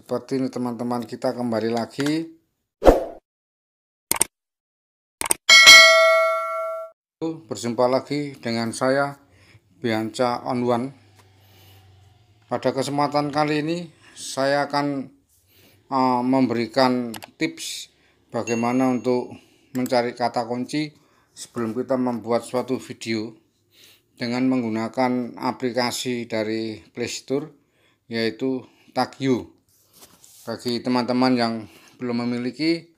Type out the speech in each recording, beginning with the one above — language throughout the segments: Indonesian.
seperti ini teman-teman kita kembali lagi berjumpa lagi dengan saya Bianca on One pada kesempatan kali ini saya akan uh, memberikan tips bagaimana untuk mencari kata kunci sebelum kita membuat suatu video dengan menggunakan aplikasi dari Playstore Store yaitu Tagyu bagi teman-teman yang belum memiliki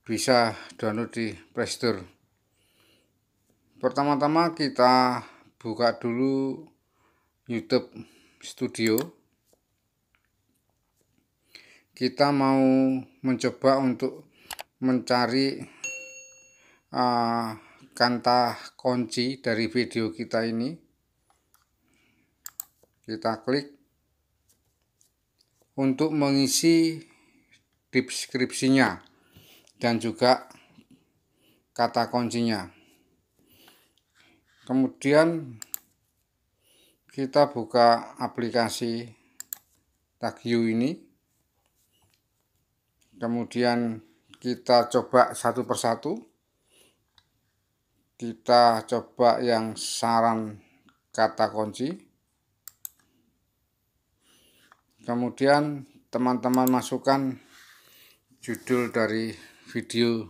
bisa download di Playstore Pertama-tama kita buka dulu YouTube Studio. Kita mau mencoba untuk mencari uh, ah, kata kunci dari video kita ini. Kita klik untuk mengisi deskripsinya dan juga kata kuncinya. Kemudian kita buka aplikasi you ini. Kemudian kita coba satu persatu. Kita coba yang saran kata kunci kemudian teman-teman masukkan judul dari video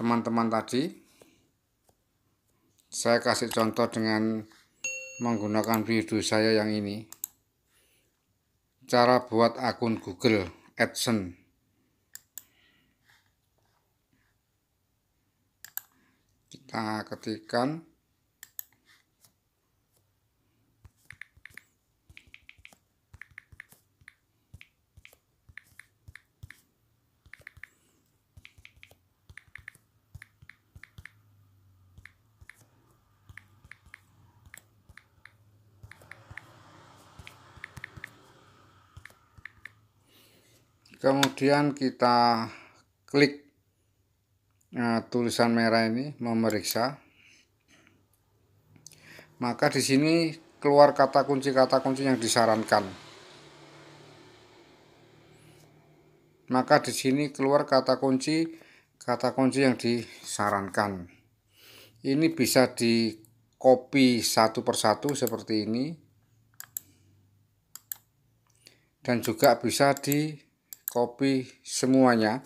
teman-teman tadi saya kasih contoh dengan menggunakan video saya yang ini cara buat akun Google AdSense kita ketikkan kemudian kita klik nah, tulisan merah ini memeriksa maka di sini keluar kata kunci kata kunci yang disarankan maka di sini keluar kata kunci kata kunci yang disarankan ini bisa di copy satu persatu seperti ini dan juga bisa di copy semuanya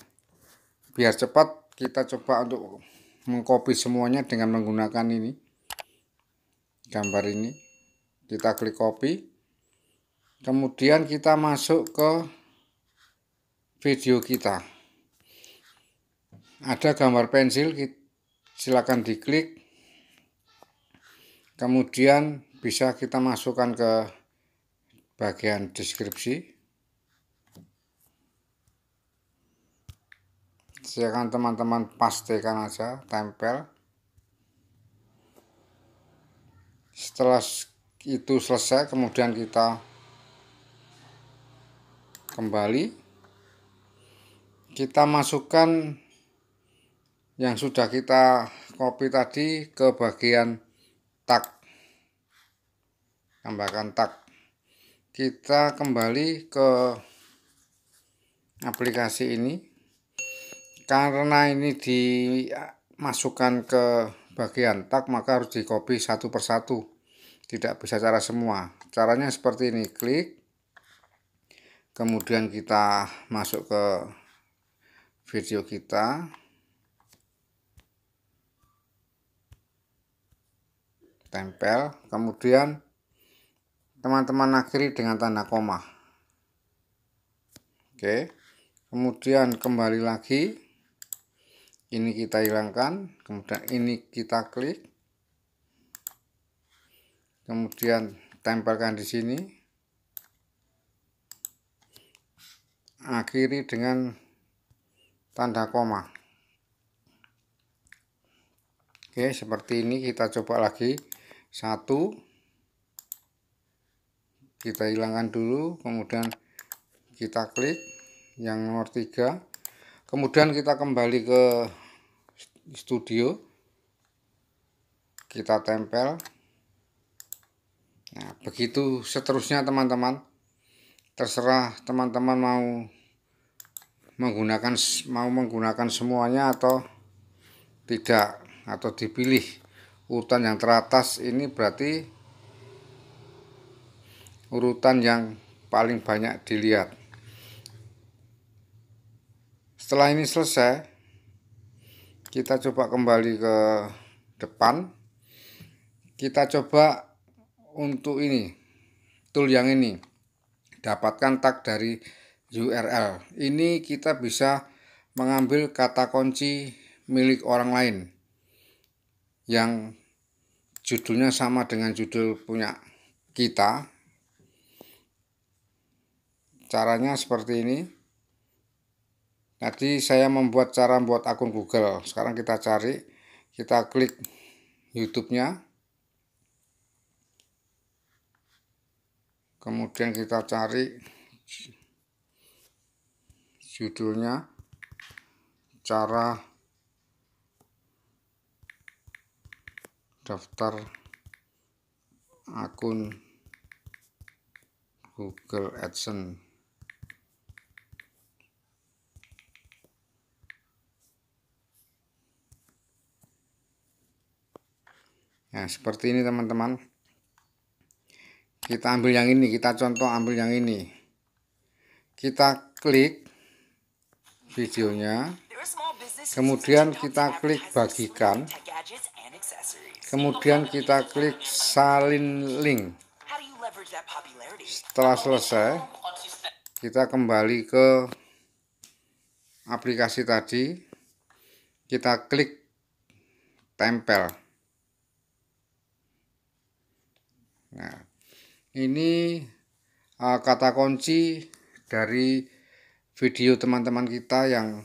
biar cepat kita coba untuk mengcopy semuanya dengan menggunakan ini gambar ini kita klik copy kemudian kita masuk ke video kita ada gambar pensil silakan diklik kemudian bisa kita masukkan ke bagian deskripsi silakan teman-teman pastikan aja tempel setelah itu selesai kemudian kita kembali kita masukkan yang sudah kita copy tadi ke bagian tag tambahkan tag kita kembali ke aplikasi ini karena ini dimasukkan ke bagian tak maka harus di copy satu persatu tidak bisa cara semua caranya seperti ini klik kemudian kita masuk ke video kita tempel kemudian teman-teman akhiri dengan tanda koma oke kemudian kembali lagi ini kita hilangkan kemudian ini kita klik kemudian tempelkan di sini akhiri dengan tanda koma oke seperti ini kita coba lagi satu kita hilangkan dulu kemudian kita klik yang nomor tiga kemudian kita kembali ke studio kita tempel nah begitu seterusnya teman-teman terserah teman-teman mau menggunakan mau menggunakan semuanya atau tidak atau dipilih urutan yang teratas ini berarti urutan yang paling banyak dilihat setelah ini selesai kita coba kembali ke depan kita coba untuk ini tool yang ini dapatkan tag dari URL ini kita bisa mengambil kata kunci milik orang lain yang judulnya sama dengan judul punya kita caranya seperti ini Nanti saya membuat cara membuat akun Google. Sekarang kita cari, kita klik YouTube-nya. Kemudian kita cari judulnya cara daftar akun Google AdSense Nah, seperti ini teman-teman. Kita ambil yang ini, kita contoh ambil yang ini. Kita klik videonya. Kemudian kita klik bagikan. Kemudian kita klik salin link. Setelah selesai, kita kembali ke aplikasi tadi. Kita klik tempel. Nah, ini uh, kata kunci dari video teman-teman kita yang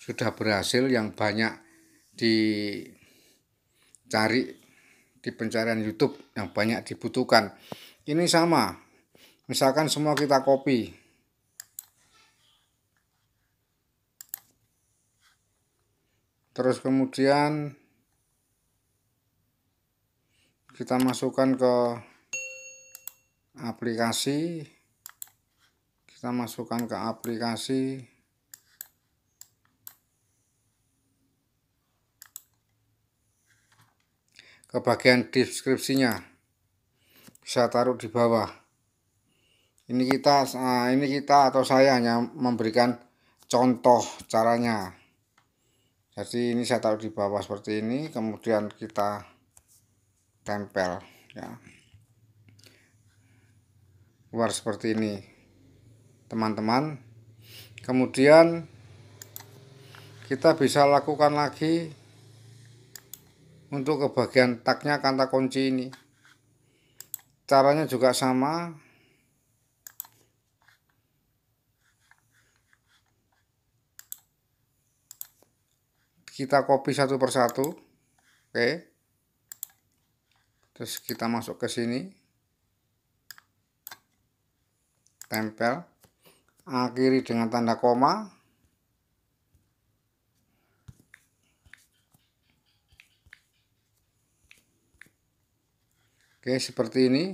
sudah berhasil yang banyak dicari di pencarian YouTube yang banyak dibutuhkan. Ini sama. Misalkan semua kita copy. Terus kemudian kita masukkan ke aplikasi kita masukkan ke aplikasi ke bagian deskripsinya bisa taruh di bawah ini kita ah, ini kita atau saya hanya memberikan contoh caranya jadi ini saya taruh di bawah seperti ini kemudian kita tempel ya luar seperti ini teman-teman kemudian kita bisa lakukan lagi untuk ke bagian taknya kanta kunci ini caranya juga sama kita copy satu persatu oke okay terus kita masuk ke sini tempel akhiri dengan tanda koma Oke seperti ini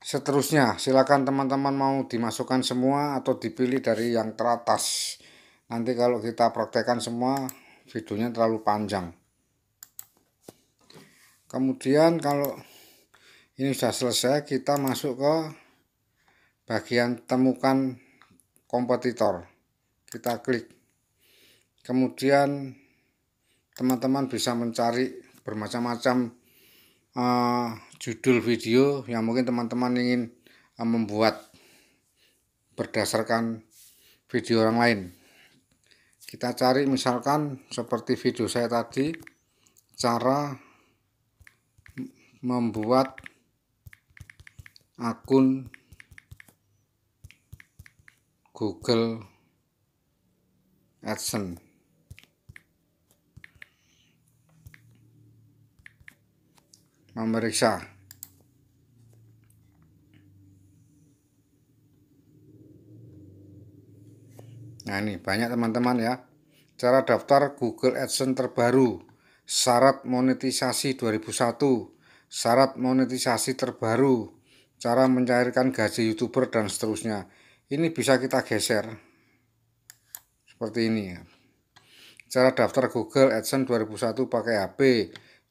seterusnya silakan teman-teman mau dimasukkan semua atau dipilih dari yang teratas nanti kalau kita praktekkan semua videonya terlalu panjang kemudian kalau ini sudah selesai kita masuk ke bagian temukan kompetitor kita klik kemudian teman-teman bisa mencari bermacam-macam uh, judul video yang mungkin teman-teman ingin uh, membuat berdasarkan video orang lain kita cari misalkan seperti video saya tadi cara membuat akun Google AdSense. Memeriksa. Nah ini banyak teman-teman ya. Cara daftar Google AdSense terbaru. Syarat monetisasi 2001 syarat monetisasi terbaru, cara mencairkan gaji youtuber dan seterusnya. Ini bisa kita geser seperti ini ya. Cara daftar Google AdSense 2001 pakai HP,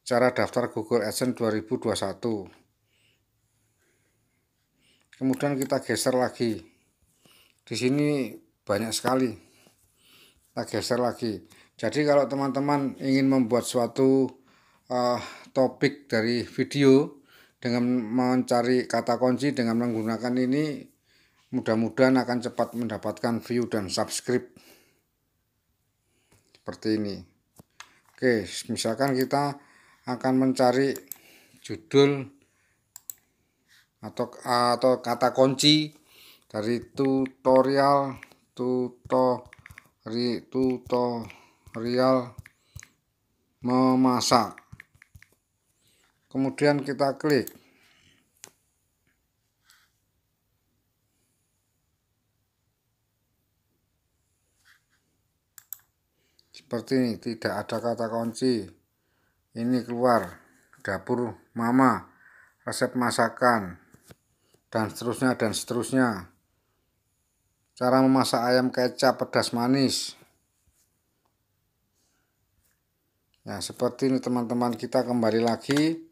cara daftar Google AdSense 2021. Kemudian kita geser lagi. Di sini banyak sekali. Kita geser lagi. Jadi kalau teman-teman ingin membuat suatu uh, topik dari video dengan mencari kata kunci dengan menggunakan ini mudah-mudahan akan cepat mendapatkan view dan subscribe seperti ini oke misalkan kita akan mencari judul atau atau kata kunci dari tutorial tutorial tutorial memasak kemudian kita klik seperti ini tidak ada kata kunci ini keluar dapur mama resep masakan dan seterusnya dan seterusnya cara memasak ayam kecap pedas manis nah seperti ini teman-teman kita kembali lagi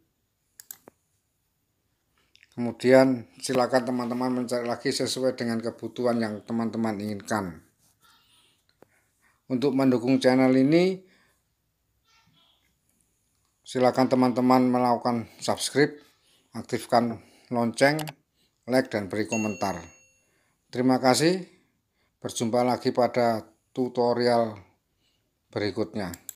Kemudian silakan teman-teman mencari lagi sesuai dengan kebutuhan yang teman-teman inginkan. Untuk mendukung channel ini, silakan teman-teman melakukan subscribe, aktifkan lonceng, like, dan beri komentar. Terima kasih. Berjumpa lagi pada tutorial berikutnya.